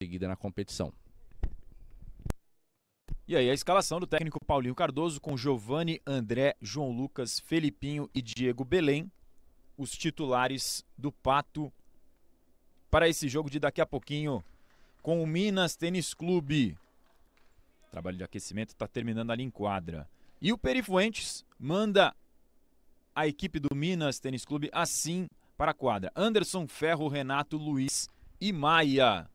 seguida na competição. E aí a escalação do técnico Paulinho Cardoso com Giovanni, André, João Lucas, Felipinho e Diego Belém, os titulares do Pato para esse jogo de daqui a pouquinho com o Minas Tênis Clube. O trabalho de aquecimento está terminando ali em quadra. E o Perifuentes manda a equipe do Minas Tênis Clube assim para a quadra. Anderson Ferro, Renato Luiz e Maia.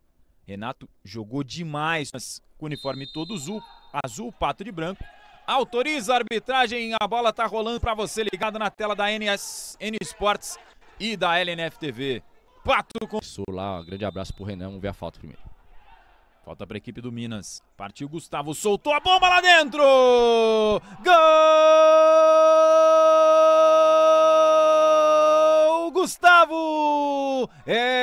Renato jogou demais com o uniforme todo azul, azul, pato de branco. Autoriza a arbitragem, a bola tá rolando para você, ligado na tela da NS, N Sports e da LNF TV. Pato com... Sou lá, um grande abraço pro Renan, vamos ver a falta primeiro. Falta para a equipe do Minas. Partiu Gustavo, soltou a bomba lá dentro! Gol! Gustavo! É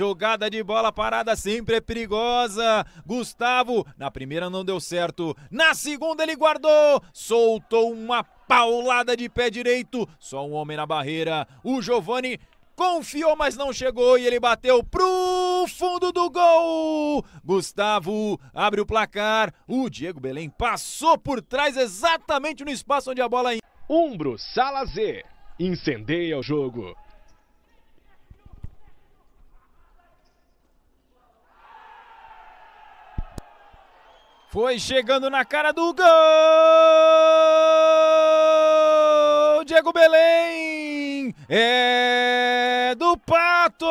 Jogada de bola parada sempre é perigosa. Gustavo, na primeira não deu certo. Na segunda ele guardou. Soltou uma paulada de pé direito. Só um homem na barreira. O Giovani confiou, mas não chegou e ele bateu pro fundo do gol. Gustavo abre o placar. O Diego Belém passou por trás exatamente no espaço onde a bola Umbro Sala Z incendeia o jogo. Foi chegando na cara do gol! Diego Belém! É do Pato!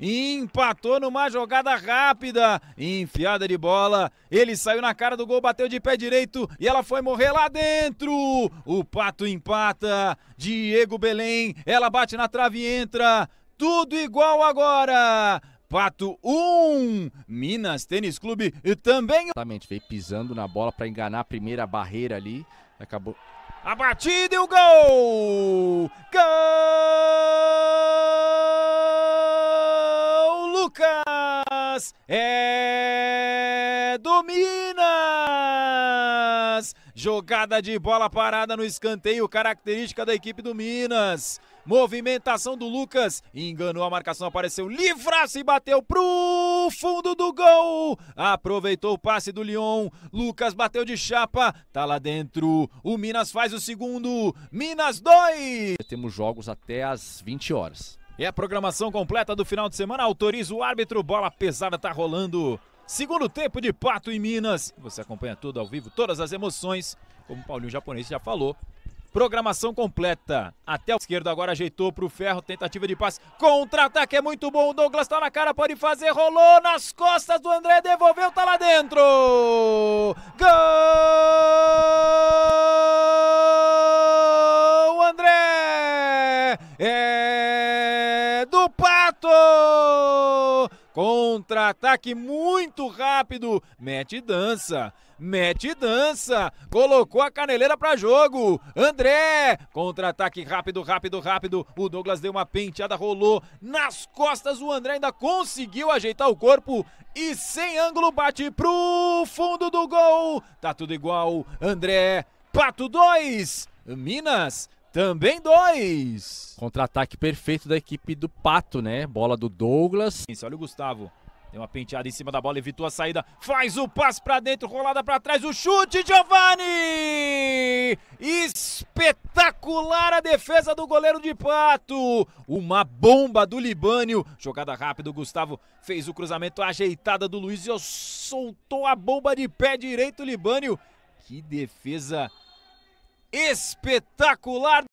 Empatou numa jogada rápida, enfiada de bola. Ele saiu na cara do gol, bateu de pé direito e ela foi morrer lá dentro. O Pato empata. Diego Belém, ela bate na trave e entra tudo igual agora. Pato 1, um. Minas Tênis Clube e também. Exatamente, veio pisando na bola para enganar a primeira barreira ali. Acabou. A batida e o gol! Gol! Lucas! É do Minas! Jogada de bola parada no escanteio, característica da equipe do Minas. Movimentação do Lucas. Enganou a marcação, apareceu Livra-se e bateu pro fundo do gol. Aproveitou o passe do Lyon. Lucas bateu de chapa. Tá lá dentro. O Minas faz o segundo. Minas 2. Temos jogos até às 20 horas. É a programação completa do final de semana. Autoriza o árbitro. Bola pesada tá rolando. Segundo tempo de Pato em Minas. Você acompanha tudo ao vivo, todas as emoções. Como o Paulinho Japonês já falou, Programação completa. Até o esquerdo agora ajeitou para o Ferro. Tentativa de passe. Contra-ataque é muito bom. O Douglas está na cara, pode fazer. Rolou nas costas do André. Devolveu, tá lá dentro. Gol! contra-ataque muito rápido. Mete dança, mete dança. Colocou a caneleira para jogo. André, contra-ataque rápido, rápido, rápido. O Douglas deu uma penteada, rolou nas costas. O André ainda conseguiu ajeitar o corpo e sem ângulo bate pro fundo do gol. Tá tudo igual. André, Pato 2, Minas também dois. Contra-ataque perfeito da equipe do Pato, né? Bola do Douglas. olha o Gustavo. Deu uma penteada em cima da bola, evitou a saída, faz o passe para dentro, rolada para trás, o chute, Giovani! Espetacular a defesa do goleiro de Pato! Uma bomba do Libânio, jogada rápida, o Gustavo fez o cruzamento ajeitada do Luiz e soltou a bomba de pé direito, Libânio. Que defesa espetacular!